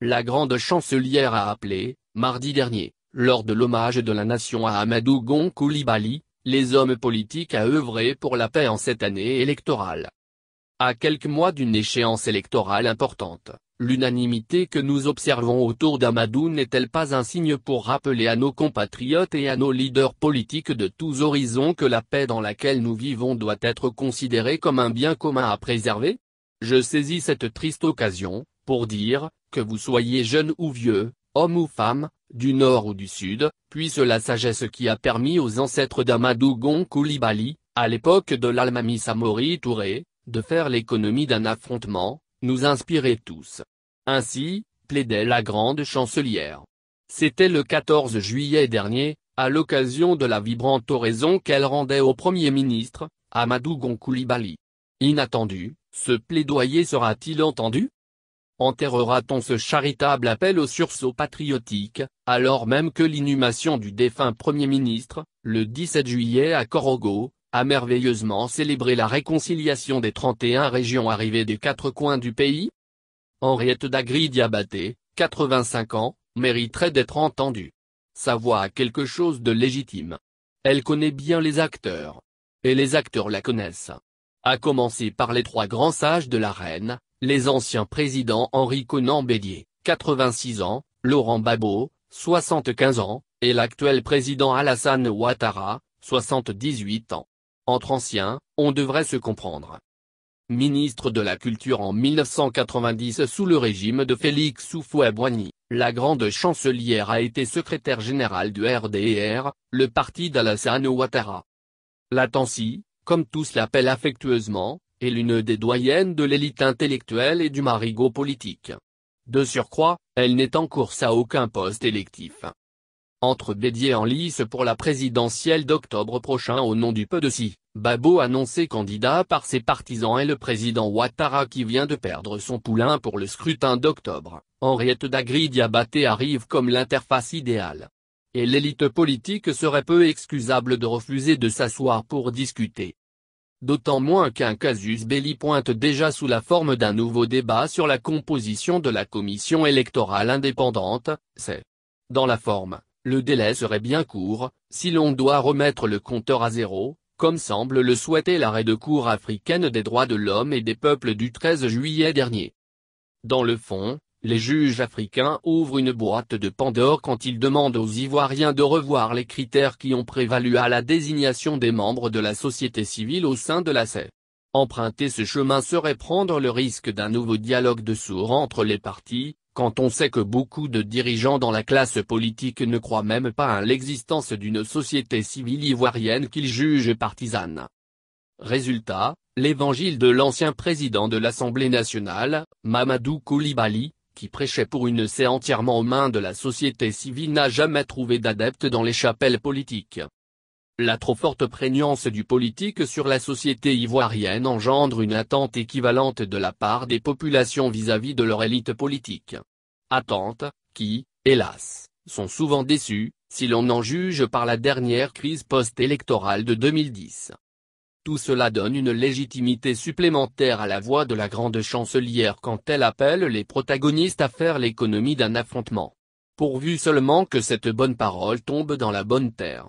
La grande chancelière a appelé, mardi dernier, lors de l'hommage de la nation à Amadou Gon les hommes politiques à œuvrer pour la paix en cette année électorale. À quelques mois d'une échéance électorale importante, l'unanimité que nous observons autour d'Amadou n'est-elle pas un signe pour rappeler à nos compatriotes et à nos leaders politiques de tous horizons que la paix dans laquelle nous vivons doit être considérée comme un bien commun à préserver Je saisis cette triste occasion, pour dire, que vous soyez jeune ou vieux, homme ou femme, du nord ou du sud, puisse la sagesse qui a permis aux ancêtres d'Amadougon Koulibaly, à l'époque de l'Almami Samori Touré, de faire l'économie d'un affrontement, nous inspirer tous. Ainsi, plaidait la grande chancelière. C'était le 14 juillet dernier, à l'occasion de la vibrante oraison qu'elle rendait au Premier ministre, Amadou Gon Koulibaly. Inattendu, ce plaidoyer sera-t-il entendu Enterrera-t-on ce charitable appel au sursaut patriotique, alors même que l'inhumation du défunt Premier ministre, le 17 juillet à Corogo, a merveilleusement célébré la réconciliation des 31 régions arrivées des quatre coins du pays Henriette Dagri Diabaté, 85 ans, mériterait d'être entendue. Sa voix a quelque chose de légitime. Elle connaît bien les acteurs. Et les acteurs la connaissent. À commencer par les trois grands sages de la reine, les anciens présidents Henri Conan Bédier, 86 ans, Laurent Babo, 75 ans, et l'actuel président Alassane Ouattara, 78 ans. Entre anciens, on devrait se comprendre. Ministre de la Culture en 1990 sous le régime de Félix soufoué boigny la grande chancelière a été secrétaire générale du RDR, le parti d'Alassane Ouattara. La Tansi, comme tous l'appellent affectueusement, est l'une des doyennes de l'élite intellectuelle et du marigot politique. De surcroît, elle n'est en course à aucun poste électif. Entre Bédié en lice pour la présidentielle d'octobre prochain au nom du peu de si, Babo annoncé candidat par ses partisans et le président Ouattara qui vient de perdre son poulain pour le scrutin d'octobre, Henriette Dagridiabaté arrive comme l'interface idéale. Et l'élite politique serait peu excusable de refuser de s'asseoir pour discuter d'autant moins qu'un casus belli pointe déjà sous la forme d'un nouveau débat sur la composition de la commission électorale indépendante, c'est. Dans la forme, le délai serait bien court, si l'on doit remettre le compteur à zéro, comme semble le souhaiter l'arrêt de Cour africaine des droits de l'homme et des peuples du 13 juillet dernier. Dans le fond, les juges africains ouvrent une boîte de Pandore quand ils demandent aux Ivoiriens de revoir les critères qui ont prévalu à la désignation des membres de la société civile au sein de la c Emprunter ce chemin serait prendre le risque d'un nouveau dialogue de sourds entre les partis, quand on sait que beaucoup de dirigeants dans la classe politique ne croient même pas à l'existence d'une société civile ivoirienne qu'ils jugent partisane. Résultat, l'évangile de l'ancien président de l'Assemblée nationale, Mamadou Koulibaly, qui prêchait pour une sé entièrement aux mains de la société civile n'a jamais trouvé d'adeptes dans les chapelles politiques. La trop forte prégnance du politique sur la société ivoirienne engendre une attente équivalente de la part des populations vis-à-vis de leur élite politique. Attentes, qui, hélas, sont souvent déçues, si l'on en juge par la dernière crise post-électorale de 2010. Tout cela donne une légitimité supplémentaire à la voix de la grande chancelière quand elle appelle les protagonistes à faire l'économie d'un affrontement. Pourvu seulement que cette bonne parole tombe dans la bonne terre.